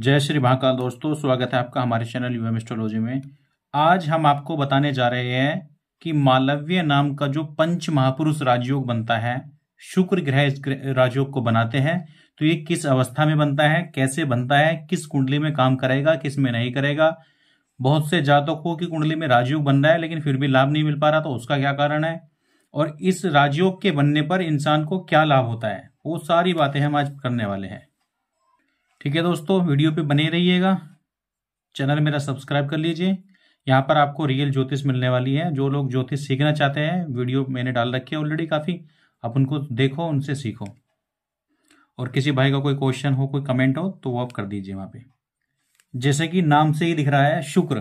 जय श्री महाकाल दोस्तों स्वागत है आपका हमारे चैनल यूएम एस्ट्रोलॉजी में आज हम आपको बताने जा रहे हैं कि मालव्य नाम का जो पंच महापुरुष राजयोग बनता है शुक्र ग्रह राजयोग को बनाते हैं तो ये किस अवस्था में बनता है कैसे बनता है किस कुंडली में काम करेगा किस में नहीं करेगा बहुत से जातकों की कुंडली में राजयोग बन रहा है लेकिन फिर भी लाभ नहीं मिल पा रहा तो उसका क्या कारण है और इस राजयोग के बनने पर इंसान को क्या लाभ होता है वो सारी बातें हम आज करने वाले हैं ठीक है दोस्तों वीडियो पे बने रहिएगा चैनल मेरा सब्सक्राइब कर लीजिए यहाँ पर आपको रियल ज्योतिष मिलने वाली है जो लोग ज्योतिष सीखना चाहते हैं वीडियो मैंने डाल रखी है ऑलरेडी काफ़ी आप उनको देखो उनसे सीखो और किसी भाई का कोई क्वेश्चन हो कोई कमेंट हो तो वो आप कर दीजिए वहाँ पे जैसे कि नाम से ही दिख रहा है शुक्र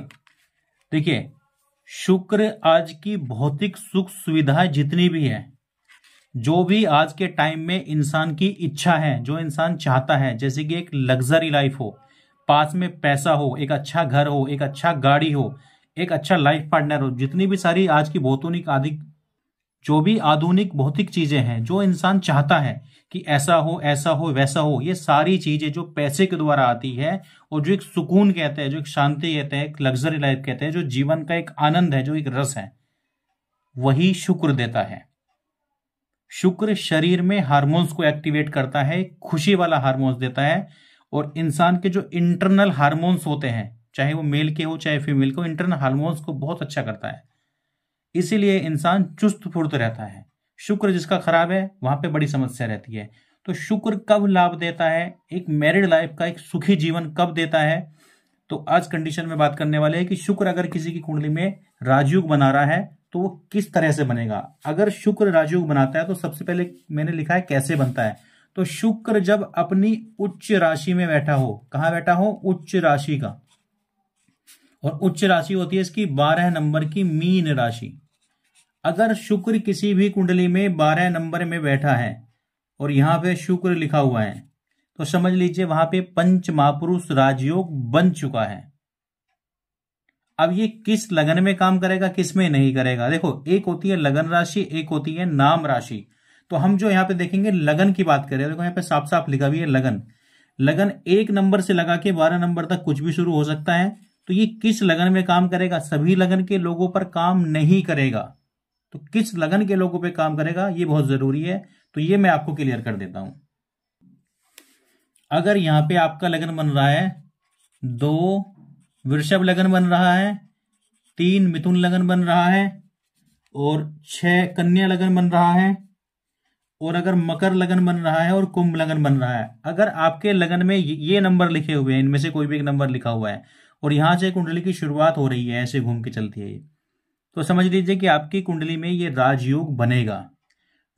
देखिए शुक्र आज की भौतिक सुख सुविधाएं जितनी भी है जो भी आज के टाइम में इंसान की इच्छा है जो इंसान चाहता है जैसे कि एक लग्जरी लाइफ हो पास में पैसा हो एक अच्छा घर हो एक अच्छा गाड़ी हो एक अच्छा लाइफ पार्टनर हो जितनी भी सारी आज की भौतिक आदि जो भी आधुनिक भौतिक चीजें हैं जो इंसान चाहता है कि ऐसा हो ऐसा हो वैसा हो ये सारी चीजें जो पैसे के द्वारा आती है और जो एक सुकून कहते हैं जो एक शांति कहते हैं एक लग्जरी लाइफ कहते हैं जो जीवन का एक आनंद है जो एक रस है वही शुक्र देता है शुक्र शरीर में हार्मोन्स को एक्टिवेट करता है खुशी वाला हार्मोन्स देता है और इंसान के जो इंटरनल हार्मोन्स होते हैं चाहे वो मेल के हो चाहे फीमेल के हो इंटरनल हार्मोन्स को बहुत अच्छा करता है इसीलिए इंसान चुस्त फुर्त रहता है शुक्र जिसका खराब है वहां पे बड़ी समस्या रहती है तो शुक्र कब लाभ देता है एक मैरिड लाइफ का एक सुखी जीवन कब देता है तो आज कंडीशन में बात करने वाले हैं कि शुक्र अगर किसी की कुंडली में राजयुग बना रहा है तो वो किस तरह से बनेगा अगर शुक्र राजयोग बनाता है तो सबसे पहले मैंने लिखा है कैसे बनता है तो शुक्र जब अपनी उच्च राशि में बैठा हो कहा बैठा हो उच्च राशि का और उच्च राशि होती है इसकी बारह नंबर की मीन राशि अगर शुक्र किसी भी कुंडली में बारह नंबर में बैठा है और यहां पे शुक्र लिखा हुआ है तो समझ लीजिए वहां पे पंच महापुरुष राजयोग बन चुका है अब ये किस लगन में काम करेगा किस में नहीं करेगा देखो एक होती है लगन राशि एक होती है नाम राशि तो हम जो यहाँ पे देखेंगे लगन की बात करें देखो यहाँ पे साफ साफ लिखा भी है लगन लगन एक नंबर से लगा के बारह नंबर तक कुछ भी शुरू हो सकता है तो ये किस लगन में काम करेगा सभी लगन के लोगों पर काम नहीं करेगा तो किस लगन के लोगों पे काम करेगा ये बहुत जरूरी है तो ये मैं आपको क्लियर कर देता हूं अगर यहां पे आपका लगन बन रहा है दो वृषभ लगन बन रहा है तीन मिथुन लगन बन रहा है और छह कन्या लगन बन रहा है और अगर मकर लगन बन रहा है और कुंभ लगन बन रहा है अगर आपके लगन में ये नंबर लिखे हुए हैं इनमें से कोई भी एक नंबर लिखा हुआ है और यहां से कुंडली की शुरुआत हो रही है ऐसे घूम के चलती है तो समझ लीजिए कि आपकी कुंडली में ये राजयोग बनेगा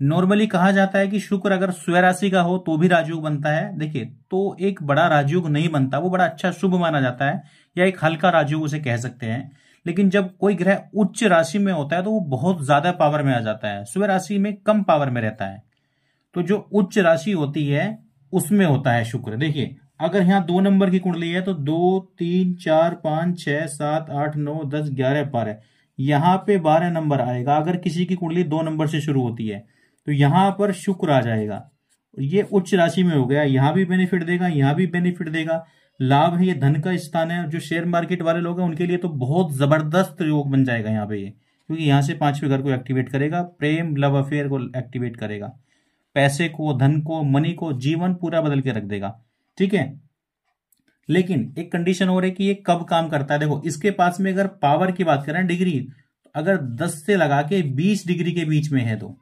नॉर्मली कहा जाता है कि शुक्र अगर स्वराशि का हो तो भी राजयोग बनता है देखिए तो एक बड़ा राजयोग नहीं बनता वो बड़ा अच्छा शुभ माना जाता है या एक हल्का राजयोग उसे कह सकते हैं लेकिन जब कोई ग्रह उच्च राशि में होता है तो वो बहुत ज्यादा पावर में आ जाता है स्वय राशि में कम पावर में रहता है तो जो उच्च राशि होती है उसमें होता है शुक्र देखिए अगर यहाँ दो नंबर की कुंडली है तो दो तीन चार पांच छह सात आठ नौ दस ग्यारह बारह यहाँ पे बारह नंबर आएगा अगर किसी की कुंडली दो नंबर से शुरू होती है तो यहां पर शुक्र आ जाएगा ये उच्च राशि में हो गया यहां भी बेनिफिट देगा यहां भी बेनिफिट देगा लाभ है ये धन का स्थान है जो शेयर मार्केट वाले लोग हैं उनके लिए तो बहुत जबरदस्त योग बन जाएगा यहाँ पे ये क्योंकि यहां से पांचवें घर को एक्टिवेट करेगा प्रेम लव अफेयर को एक्टिवेट करेगा पैसे को धन को मनी को जीवन पूरा बदल के रख देगा ठीक है लेकिन एक कंडीशन और है कि ये कब काम करता है देखो इसके पास में अगर पावर की बात करें डिग्री तो अगर दस से लगा के बीस डिग्री के बीच में है तो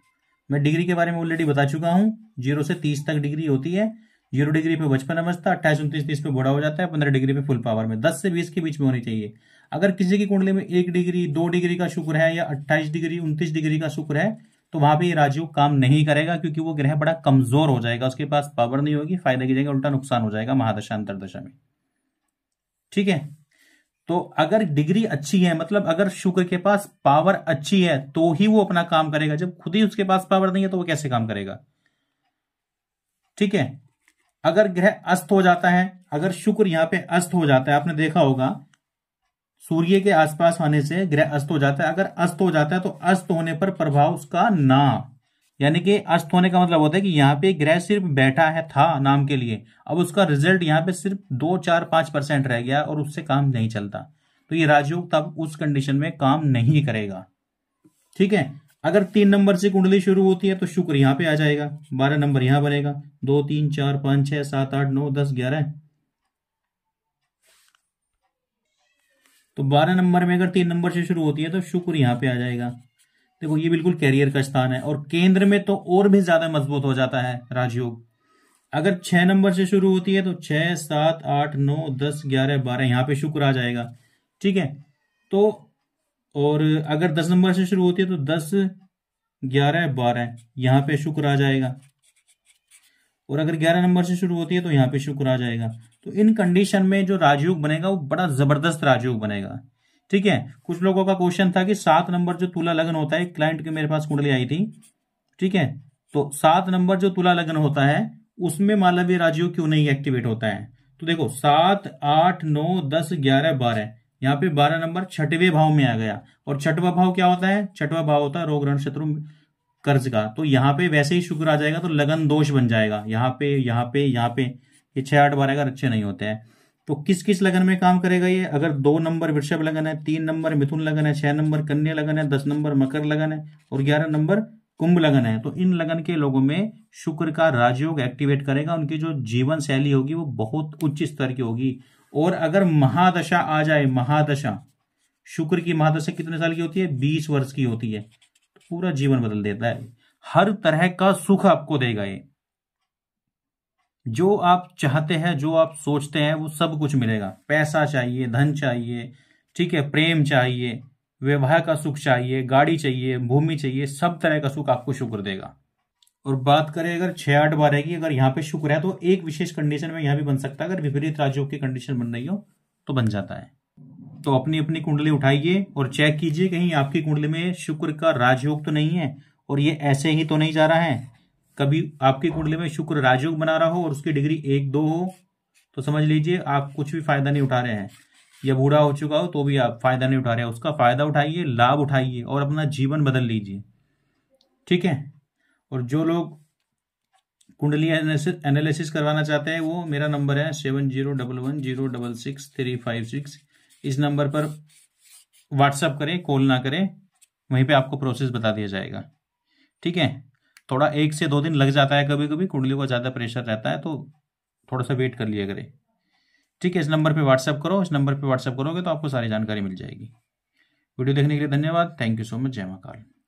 मैं डिग्री के बारे में ऑलरेडी बता चुका हूँ जीरो से तीस तक डिग्री होती है जीरो डिग्री पे बचपन अवस्था अट्ठाईस उन्तीस तीस पे बूढ़ा हो जाता है पंद्रह डिग्री पे फुल पावर में दस से बीस के बीच में होनी चाहिए अगर किसी की कुंडली में एक डिग्री दो डिग्री का शुक्र है या अट्ठाईस डिग्री उन्तीस डिग्री का शुक्र है तो वहां पर राजयोग काम नहीं करेगा क्योंकि वो ग्रह बड़ा कमजोर हो जाएगा उसके पास पावर नहीं होगी फायदा की जगह उल्टा नुकसान हो जाएगा महादशा अंतरदशा में ठीक है तो अगर डिग्री अच्छी है मतलब अगर शुक्र के पास पावर अच्छी है तो ही वो अपना काम करेगा जब खुद ही उसके पास पावर नहीं है तो वो कैसे काम करेगा ठीक है अगर ग्रह अस्त हो जाता है अगर शुक्र यहां पे अस्त हो जाता है आपने देखा होगा सूर्य के आसपास आने से ग्रह अस्त हो जाता है अगर अस्त हो जाता है तो अस्त होने पर प्रभाव उसका ना यानी कि अस्त होने का मतलब होता है कि यहाँ पे ग्रह सिर्फ बैठा है था नाम के लिए अब उसका रिजल्ट यहाँ पे सिर्फ दो चार पांच परसेंट रह गया और उससे काम नहीं चलता तो ये राजयोग तब उस कंडीशन में काम नहीं करेगा ठीक है अगर तीन नंबर से कुंडली शुरू होती है तो शुक्र यहाँ पे आ जाएगा बारह नंबर यहां बनेगा दो तीन चार पांच छह सात आठ नौ दस ग्यारह तो बारह नंबर में अगर तीन नंबर से शुरू होती है तो शुक्र यहाँ पे आ जाएगा देखो ये बिल्कुल कैरियर का स्थान है और केंद्र में तो और भी ज्यादा मजबूत हो जाता है राजयोग अगर छह नंबर से शुरू होती है तो छह सात आठ नौ दस ग्यारह बारह यहां पे शुक्र आ जाएगा ठीक है तो और अगर दस नंबर से शुरू होती है तो दस ग्यारह बारह यहां पे शुक्र आ जाएगा और अगर ग्यारह नंबर से शुरू होती है तो यहां पे शुक्र आ जाएगा तो इन कंडीशन में जो राजयोग बनेगा वो बड़ा जबरदस्त राजयोग बनेगा ठीक है कुछ लोगों का क्वेश्चन था कि सात नंबर जो तुला लगन होता है क्लाइंट की मेरे पास कुंडली आई थी ठीक है तो सात नंबर जो तुला लगन होता है उसमें मालवीय राज्यों क्यों नहीं एक्टिवेट होता है तो देखो सात आठ नौ दस ग्यारह बारह यहाँ पे बारह नंबर छठवे भाव में आ गया और छठवा भाव क्या होता है छठवा भाव होता है रोग रण शत्रु कर्ज का तो यहाँ पे वैसे ही शुक्र आ जाएगा तो लगन दोष बन जाएगा यहाँ पे यहाँ पे यहाँ पे ये छह आठ बारह अगर अच्छे नहीं होते हैं तो किस किस लगन में काम करेगा ये अगर दो नंबर वृषभ लगन है तीन नंबर मिथुन लगन है छह नंबर कन्या लगन है दस नंबर मकर लगन है और ग्यारह नंबर कुंभ लगन है तो इन लगन के लोगों में शुक्र का राजयोग एक्टिवेट करेगा उनकी जो जीवन शैली होगी वो बहुत उच्च स्तर की होगी और अगर महादशा आ जाए महादशा शुक्र की महादशा कितने साल की होती है बीस वर्ष की होती है तो पूरा जीवन बदल देता है हर तरह का सुख आपको देगा ये जो आप चाहते हैं जो आप सोचते हैं वो सब कुछ मिलेगा पैसा चाहिए धन चाहिए ठीक है प्रेम चाहिए विवाह का सुख चाहिए गाड़ी चाहिए भूमि चाहिए सब तरह का सुख आपको शुक्र देगा और बात करें अगर छह आठ बार है कि अगर यहाँ पे शुक्र है तो एक विशेष कंडीशन में यहाँ भी बन सकता है अगर विपरीत राजयोग की कंडीशन बन रही हो तो बन जाता है तो अपनी अपनी कुंडली उठाइए और चेक कीजिए कहीं आपकी कुंडली में शुक्र का राजयोग तो नहीं है और ये ऐसे ही तो नहीं जा रहा है कभी आपके कुंडली में शुक्र राजयोग बना रहा हो और उसकी डिग्री एक दो हो तो समझ लीजिए आप कुछ भी फायदा नहीं उठा रहे हैं या बूढ़ा हो चुका हो तो भी आप फायदा नहीं उठा रहे हैं उसका फायदा उठाइए लाभ उठाइए और अपना जीवन बदल लीजिए ठीक है और जो लोग कुंडली एनालिसिस करवाना चाहते हैं वो मेरा नंबर है seven zero double one zero double six three five six इस नंबर पर व्हाट्सअप करें कॉल ना करें वहीं पे आपको प्रोसेस बता दिया जाएगा ठीक है थोड़ा एक से दो दिन लग जाता है कभी कभी कुंडली को ज़्यादा प्रेशर रहता है तो थोड़ा सा वेट कर लिया करें ठीक है इस नंबर पे व्हाट्सअप करो इस नंबर पे व्हाट्सअप करोगे तो आपको सारी जानकारी मिल जाएगी वीडियो देखने के लिए धन्यवाद थैंक यू सो मच जय महाकाल